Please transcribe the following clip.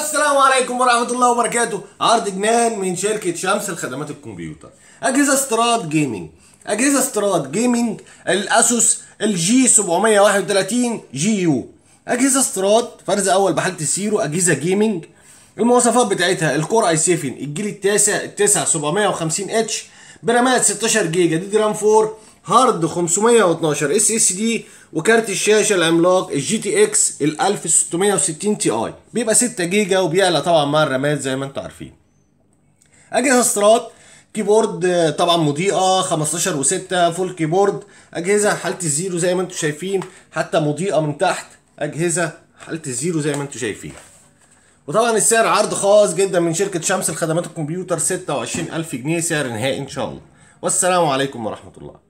السلام عليكم ورحمة الله وبركاته عرض جنان من شركة شمس لخدمات الكمبيوتر أجهزة استراد جيمنج أجهزة استراد جيمنج الأسوس الجي 731 جي يو أجهزة استراد فرز أول بحالة سيرو أجهزة جيمنج المواصفات بتاعتها الكور اي 7 الجيل التاسع التاسع 750 اتش برامات 16 جيجا دي دي رام 4 هارد 512 اس اس دي وكارت الشاشه العملاق الجي تي اكس ال 1660 تي اي بيبقى 6 جيجا وبيعلى طبعا مع الرامات زي ما انتم عارفين اجهزه استرات كيبورد آه، طبعا مضيئه 15 و6 فول كيبورد اجهزه حاله الزيرو زي ما انتم شايفين حتى مضيئه من تحت اجهزه حاله الزيرو زي ما انتم شايفين وطبعا السعر عرض خاص جدا من شركه شمس لخدمات الكمبيوتر 26000 جنيه سعر نهائي ان شاء الله والسلام عليكم ورحمه الله